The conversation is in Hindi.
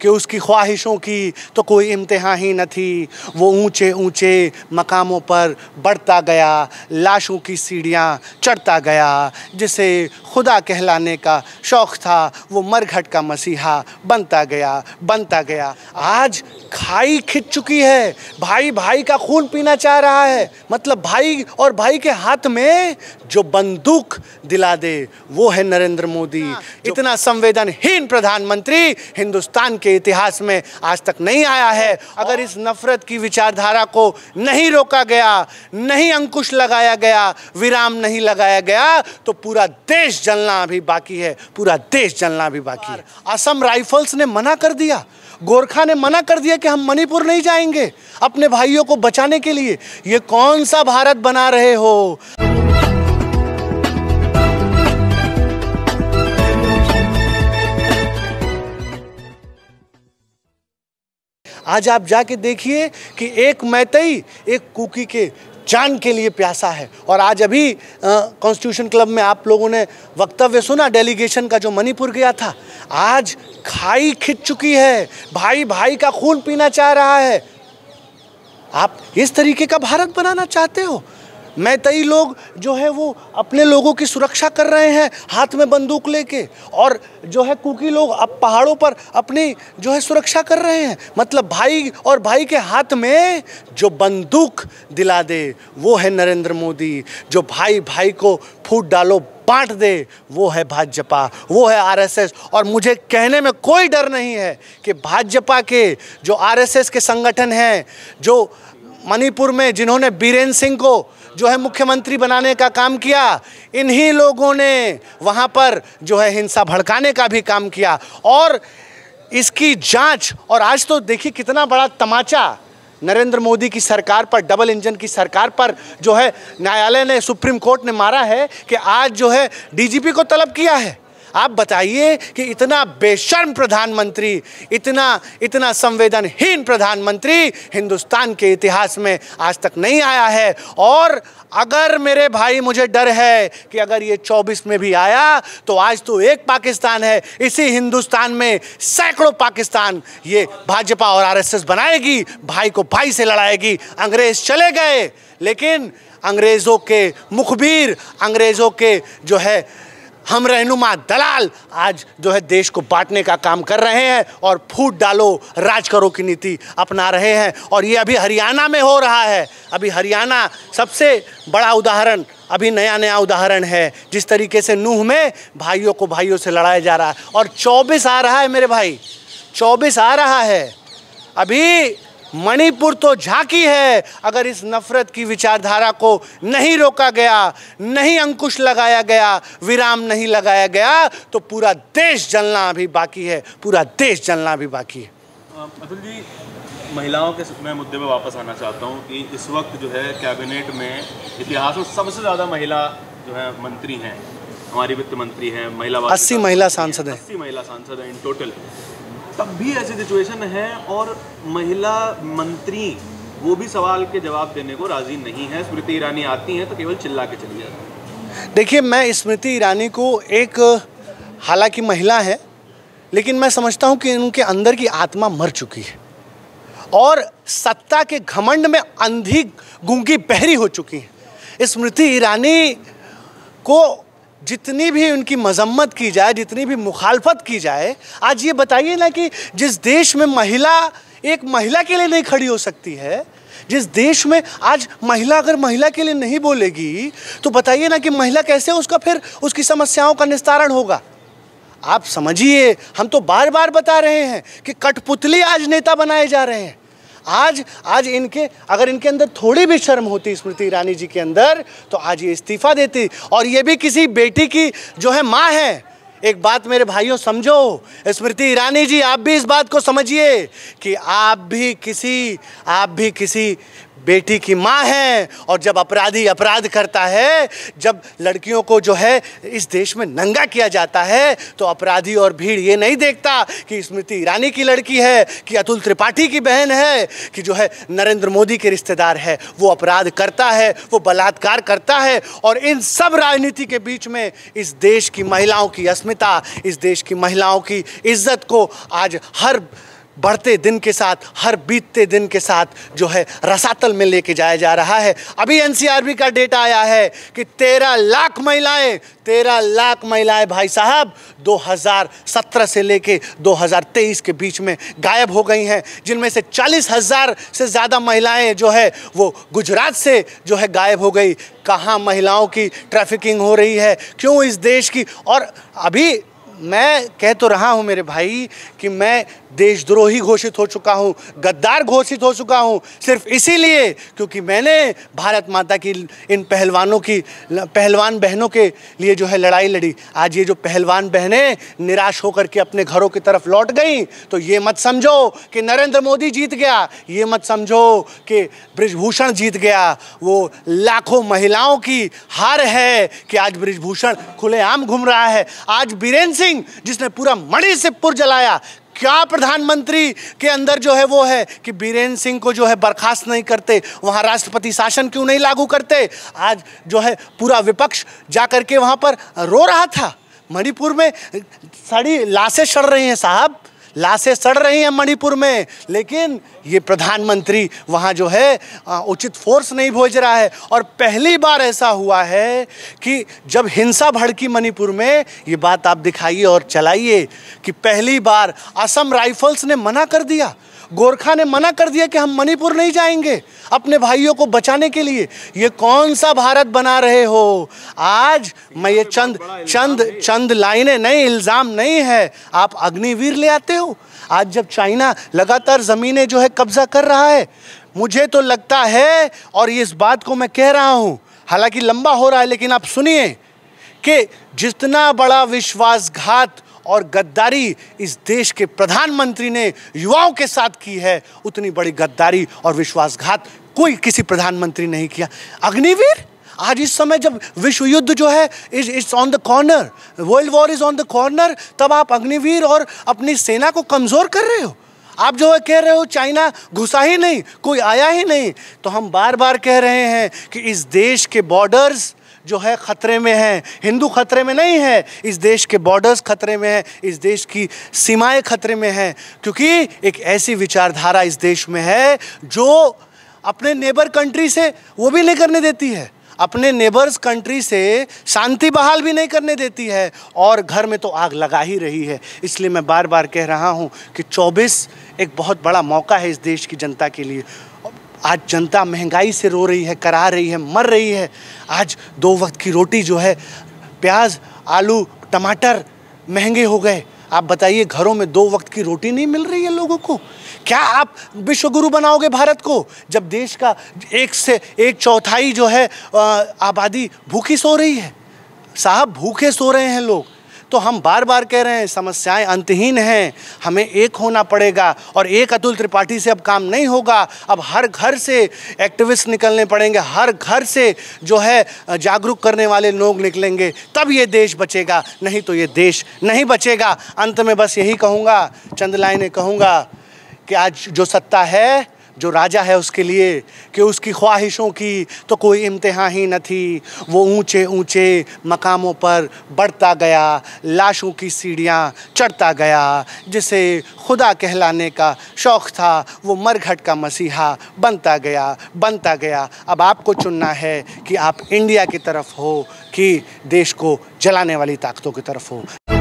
कि उसकी ख्वाहिशों की तो कोई इम्तहा ही न थी वो ऊंचे ऊंचे मकामों पर बढ़ता गया लाशों की सीढ़ियाँ चढ़ता गया जिसे खुदा कहलाने का शौक़ था वो मरघट का मसीहा बनता गया बनता गया आज खाई खिंच चुकी है भाई भाई का खून पीना चाह रहा है मतलब भाई और भाई के हाथ में जो बंदूक दिला दे वो है नरेंद्र मोदी हाँ, इतना संवेदनहीन प्रधानमंत्री हिंदुस्तान के के इतिहास में आज तक नहीं आया है अगर इस नफरत की विचारधारा को नहीं रोका गया नहीं अंकुश लगाया गया विराम नहीं लगाया गया तो पूरा देश जलना अभी बाकी है पूरा देश जलना भी बाकी है असम राइफल्स ने मना कर दिया गोरखा ने मना कर दिया कि हम मणिपुर नहीं जाएंगे अपने भाइयों को बचाने के लिए ये कौन सा भारत बना रहे हो आज आप जाके देखिए कि एक मैतई एक कुकी के जान के लिए प्यासा है और आज अभी कॉन्स्टिट्यूशन क्लब में आप लोगों ने वक्तव्य सुना डेलीगेशन का जो मणिपुर गया था आज खाई खिंच चुकी है भाई भाई का खून पीना चाह रहा है आप इस तरीके का भारत बनाना चाहते हो मैं कई लोग जो है वो अपने लोगों की सुरक्षा कर रहे हैं हाथ में बंदूक लेके और जो है कुकी लोग अब पहाड़ों पर अपनी जो है सुरक्षा कर रहे हैं मतलब भाई और भाई के हाथ में जो बंदूक दिला दे वो है नरेंद्र मोदी जो भाई भाई को फूट डालो बांट दे वो है भाजपा वो है आरएसएस और मुझे कहने में कोई डर नहीं है कि भाजपा के जो आरएसएस के संगठन हैं जो मणिपुर में जिन्होंने बीरेन सिंह को जो है मुख्यमंत्री बनाने का काम किया इन्हीं लोगों ने वहाँ पर जो है हिंसा भड़काने का भी काम किया और इसकी जांच और आज तो देखिए कितना बड़ा तमाचा नरेंद्र मोदी की सरकार पर डबल इंजन की सरकार पर जो है न्यायालय ने सुप्रीम कोर्ट ने मारा है कि आज जो है डीजीपी को तलब किया है आप बताइए कि इतना बेशर्म प्रधानमंत्री इतना इतना संवेदनहीन प्रधानमंत्री हिंदुस्तान के इतिहास में आज तक नहीं आया है और अगर मेरे भाई मुझे डर है कि अगर ये 24 में भी आया तो आज तो एक पाकिस्तान है इसी हिंदुस्तान में सैकड़ों पाकिस्तान ये भाजपा और आरएसएस बनाएगी भाई को भाई से लड़ाएगी अंग्रेज चले गए लेकिन अंग्रेज़ों के मुखबिर अंग्रेज़ों के जो है हम रहनुमा दलाल आज जो है देश को बांटने का काम कर रहे हैं और फूट डालो राज करो की नीति अपना रहे हैं और ये अभी हरियाणा में हो रहा है अभी हरियाणा सबसे बड़ा उदाहरण अभी नया नया उदाहरण है जिस तरीके से नूह में भाइयों को भाइयों से लड़ाया जा रहा है और चौबीस आ रहा है मेरे भाई चौबीस आ रहा है अभी मणिपुर तो झांकी है अगर इस नफरत की विचारधारा को नहीं रोका गया नहीं अंकुश लगाया गया विराम नहीं लगाया गया तो पूरा देश जलना अभी बाकी है पूरा देश जलना भी बाकी है अतुल जी महिलाओं के मैं मुद्दे पर वापस आना चाहता हूँ कि इस वक्त जो है कैबिनेट में इतिहास में सबसे ज़्यादा महिला जो है मंत्री हैं हमारी वित्त मंत्री हैं महिला अस्सी महिला सांसद हैं अस्सी महिला सांसद हैं इन टोटल तब भी ऐसी सिचुएशन है और महिला मंत्री वो भी सवाल के जवाब देने को राजी नहीं है स्मृति ईरानी आती हैं तो केवल चिल्ला के चली जाती देखिए मैं स्मृति ईरानी को एक हालांकि महिला है लेकिन मैं समझता हूँ कि उनके अंदर की आत्मा मर चुकी है और सत्ता के घमंड में अंधी गूंगी बहरी हो चुकी है स्मृति ईरानी को जितनी भी उनकी मजम्मत की जाए जितनी भी मुखालफत की जाए आज ये बताइए ना कि जिस देश में महिला एक महिला के लिए नहीं खड़ी हो सकती है जिस देश में आज महिला अगर महिला के लिए नहीं बोलेगी तो बताइए ना कि महिला कैसे उसका फिर उसकी समस्याओं का निस्तारण होगा आप समझिए हम तो बार बार बता रहे हैं कि कठपुतली आज नेता बनाए जा रहे हैं आज आज इनके अगर इनके अंदर थोड़ी भी शर्म होती स्मृति ईरानी जी के अंदर तो आज ये इस्तीफा देती और ये भी किसी बेटी की जो है माँ है एक बात मेरे भाइयों समझो स्मृति ईरानी जी आप भी इस बात को समझिए कि आप भी किसी आप भी किसी बेटी की माँ हैं और जब अपराधी अपराध करता है जब लड़कियों को जो है इस देश में नंगा किया जाता है तो अपराधी और भीड़ ये नहीं देखता कि स्मृति ईरानी की लड़की है कि अतुल त्रिपाठी की बहन है कि जो है नरेंद्र मोदी के रिश्तेदार है वो अपराध करता है वो बलात्कार करता है और इन सब राजनीति के बीच में इस देश की महिलाओं की अस्मिता इस देश की महिलाओं की इज्जत को आज हर बढ़ते दिन के साथ हर बीतते दिन के साथ जो है रसातल में लेके जाया जा रहा है अभी एनसीआरबी का डेटा आया है कि तेरह लाख महिलाएं तेरह लाख महिलाएं भाई साहब 2017 से लेके 2023 के बीच में गायब हो गई हैं जिनमें से चालीस हज़ार से ज़्यादा महिलाएं जो है वो गुजरात से जो है गायब हो गई कहाँ महिलाओं की ट्रैफिकिंग हो रही है क्यों इस देश की और अभी मैं कह तो रहा हूं मेरे भाई कि मैं देशद्रोही घोषित हो चुका हूं गद्दार घोषित हो चुका हूँ सिर्फ इसीलिए क्योंकि मैंने भारत माता की इन पहलवानों की पहलवान बहनों के लिए जो है लड़ाई लड़ी आज ये जो पहलवान बहनें निराश होकर के अपने घरों की तरफ लौट गई तो ये मत समझो कि नरेंद्र मोदी जीत गया ये मत समझो कि ब्रिजभूषण जीत गया वो लाखों महिलाओं की हार है कि आज ब्रिजभूषण खुलेआम घूम रहा है आज बीरेन्द्र सिंह जिसने पूरा मणि से पुर जलाया क्या प्रधानमंत्री के अंदर जो है वो है कि बीरेन्द्र सिंह को जो है बर्खास्त नहीं करते वहाँ राष्ट्रपति शासन क्यों नहीं लागू करते आज जो है पूरा विपक्ष जा करके वहाँ पर रो रहा था मणिपुर में सारी लाशें सड़ रही हैं साहब लाशें सड़ रही हैं मणिपुर में लेकिन ये प्रधानमंत्री वहाँ जो है उचित फोर्स नहीं भेज रहा है और पहली बार ऐसा हुआ है कि जब हिंसा भड़की मणिपुर में ये बात आप दिखाइए और चलाइए कि पहली बार असम राइफल्स ने मना कर दिया गोरखा ने मना कर दिया कि हम मणिपुर नहीं जाएंगे अपने भाइयों को बचाने के लिए ये कौन सा भारत बना रहे हो आज मैं ये चंद चंद चंद लाइनें नहीं इल्ज़ाम नहीं है आप अग्निवीर ले आते हो आज जब चाइना लगातार ज़मीनें जो है कब्ज़ा कर रहा है मुझे तो लगता है और ये इस बात को मैं कह रहा हूँ हालांकि लंबा हो रहा है लेकिन आप सुनिए कि जितना बड़ा विश्वासघात और गद्दारी इस देश के प्रधानमंत्री ने युवाओं के साथ की है उतनी बड़ी गद्दारी और विश्वासघात कोई किसी प्रधानमंत्री नहीं किया अग्निवीर आज इस समय जब विश्व युद्ध जो है is it's on the corner world war is on the corner तब आप अग्निवीर और अपनी सेना को कमज़ोर कर रहे हो आप जो है कह रहे हो चाइना घुसा ही नहीं कोई आया ही नहीं तो हम बार बार कह रहे हैं कि इस देश के बॉर्डर्स जो है ख़तरे में हैं हिंदू ख़तरे में नहीं है इस देश के बॉर्डर्स ख़तरे में है इस देश की सीमाएं ख़तरे में हैं क्योंकि एक ऐसी विचारधारा इस देश में है जो अपने नेबर कंट्री से वो भी नहीं करने देती है अपने नेबर्स कंट्री से शांति बहाल भी नहीं करने देती है और घर में तो आग लगा ही रही है इसलिए मैं बार बार कह रहा हूँ कि 24 एक बहुत बड़ा मौका है इस देश की जनता के लिए आज जनता महंगाई से रो रही है करा रही है मर रही है आज दो वक्त की रोटी जो है प्याज आलू टमाटर महंगे हो गए आप बताइए घरों में दो वक्त की रोटी नहीं मिल रही है लोगों को क्या आप विश्वगुरु बनाओगे भारत को जब देश का एक से एक चौथाई जो है आबादी भूखी सो रही है साहब भूखे सो रहे हैं लोग तो हम बार बार कह रहे हैं समस्याएं अंतहीन हैं हमें एक होना पड़ेगा और एक अतुल त्रिपाठी से अब काम नहीं होगा अब हर घर से एक्टिविस्ट निकलने पड़ेंगे हर घर से जो है जागरूक करने वाले लोग निकलेंगे तब ये देश बचेगा नहीं तो ये देश नहीं बचेगा अंत में बस यही कहूँगा चंद ने कहूँगा कि आज जो सत्ता है जो राजा है उसके लिए कि उसकी ख्वाहिशों की तो कोई इम्तहा ही न थी वो ऊंचे ऊंचे मकामों पर बढ़ता गया लाशों की सीढ़ियाँ चढ़ता गया जिसे खुदा कहलाने का शौक़ था वो मरघट का मसीहा बनता गया बनता गया अब आपको चुनना है कि आप इंडिया की तरफ हो कि देश को जलाने वाली ताकतों की तरफ हो